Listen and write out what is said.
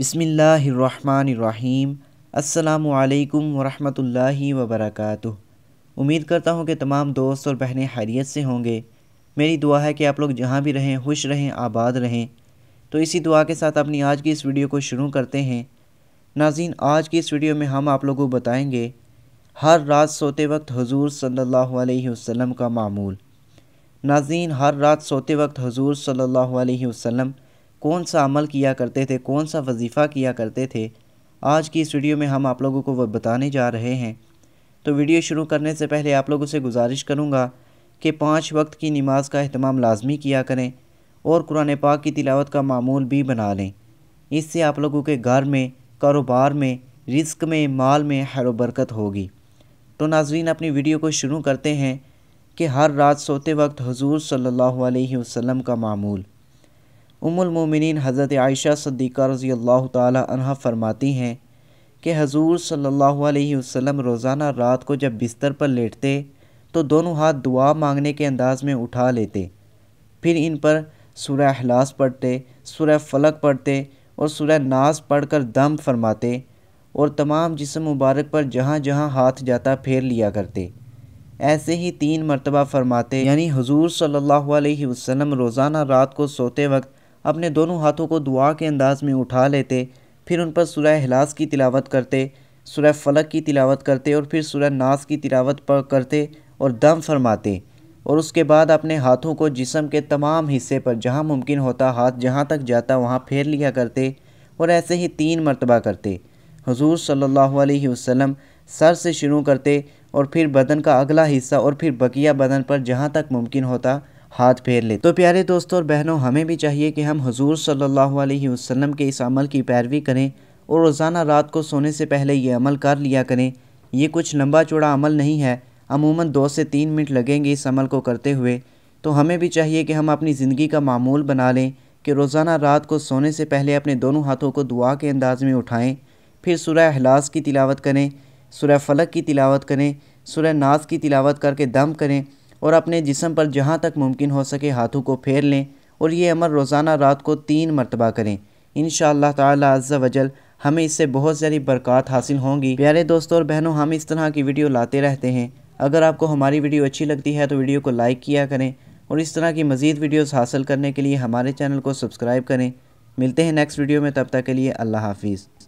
बिसमीम् अल्लाम वरहमतुल्लाहि वबरकातुह उम्मीद करता हूँ कि तमाम दोस्त और बहनें हैरियत से होंगे मेरी दुआ है कि आप लोग जहाँ भी रहें खुश रहें आबाद रहें तो इसी दुआ के साथ अपनी आज की इस वीडियो को शुरू करते हैं नाजीन आज की इस वीडियो में हम आप लोगों को बताएँगे हर रात सोते वक्त हजूर सल्लल्लाहु अलैहि वसल्लम का मामूल नाजीन हर रात सोते वक्त हजूर सल्लल्लाहु अलैहि वसल्लम कौन सा अमल किया करते थे कौन सा वजीफ़ा किया करते थे आज की इस वीडियो में हम आप लोगों को वह बताने जा रहे हैं तो वीडियो शुरू करने से पहले आप लोगों से गुजारिश करूँगा कि पाँच वक्त की नमाज़ का अहतमाम लाजमी किया करें और कुरान पाक की तिलावत का मामूल भी बना लें इससे आप लोगों के घर में कारोबार में रिस्क में माल में हर बरकत होगी तो नाजरीन अपनी वीडियो को शुरू करते हैं कि हर रात सोते वक्त हजूर सल्ला वसम का मामूल उमुलमिन हज़रत आयशा सद्दीक़ा रज़ी अल्लाह तह फरमाती हैं कि हजूर सल्ला वसम रोज़ाना रात को जब बिस्तर पर लेटते तो दोनों हाथ दुआ मांगने के अंदाज़ में उठा लेते फिर इन पर सुरह अहलास पढ़ते सुरह फलक पढ़ते और सूर्य पढ़ पढ़कर दम फरमाते और तमाम जिसम मुबारक पर जहाँ जहाँ हाथ जाता फेर लिया करते ऐसे ही तीन मरतबा फरमाते यानी हजूर सल्ला वसम रोज़ाना रात को सोते वक्त अपने दोनों हाथों को दुआ के अंदाज में उठा लेते फिर उन पर सुरह हलास की तिलावत करते सुरह फलक की तिलावत करते और फिर सुरह नास की तिलावत पर करते और दम फरमाते और उसके बाद अपने हाथों को जिसम के तमाम हिस्से पर जहाँ मुमकिन होता हाथ जहाँ तक जाता वहाँ फेर लिया करते और ऐसे ही तीन मरतबा करते हजूर सल्ला वसम सर से शुरू करते और फिर बदन का अगला हिस्सा और फिर बकिया बदन पर जहाँ तक मुमकिन होता हाथ फेर ले तो प्यारे दोस्तों और बहनों हमें भी चाहिए कि हम हजूर सल्लल्लाहु अलैहि के इस अमल की पैरवी करें और रोज़ाना रात को सोने से पहले ये अमल कर लिया करें ये कुछ लंबा चौड़ा अमल नहीं है अमूमन दो से तीन मिनट लगेंगे इस अमल को करते हुए तो हमें भी चाहिए कि हम अपनी ज़िंदगी का मामूल बना लें कि रोज़ाना रात को सोने से पहले अपने दोनों हाथों को दुआ के अंदाज़ में उठाएं फिर सुरह अहलास की तिलावत करें सुरह फलक की तिलावत करें सुरह नाज की तिलावत करके दम करें और अपने जिसम पर जहाँ तक मुमकिन हो सके हाथों को फेर लें और ये अमर रोज़ाना रात को तीन मरतबा करें इन शज़ वजल हमें इससे बहुत सारी बरक़ात हासिल होंगी प्यारे दोस्तों और बहनों हम इस तरह की वीडियो लाते रहते हैं अगर आपको हमारी वीडियो अच्छी लगती है तो वीडियो को लाइक किया करें और इस तरह की मज़ीद वीडियोज़ हासिल करने के लिए हमारे चैनल को सब्सक्राइब करें मिलते हैं नेक्स्ट वीडियो में तब तक के लिए अल्लाह हाफिज़